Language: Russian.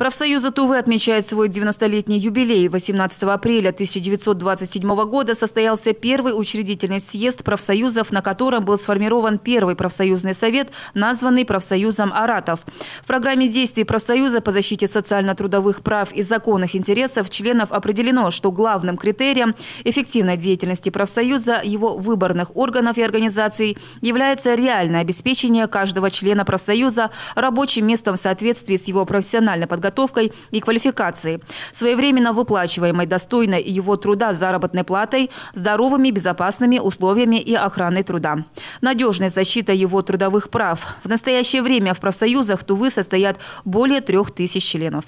Профсоюз Тувы отмечает свой 90-летний юбилей. 18 апреля 1927 года состоялся первый учредительный съезд профсоюзов, на котором был сформирован первый профсоюзный совет, названный профсоюзом Аратов. В программе действий профсоюза по защите социально-трудовых прав и законных интересов членов определено, что главным критерием эффективной деятельности профсоюза, его выборных органов и организаций является реальное обеспечение каждого члена профсоюза рабочим местом в соответствии с его профессиональной подготовкой подготовкой и квалификацией, своевременно выплачиваемой достойной его труда заработной платой, здоровыми, безопасными условиями и охраной труда. Надежная защита его трудовых прав. В настоящее время в профсоюзах Тувы состоят более трех тысяч членов.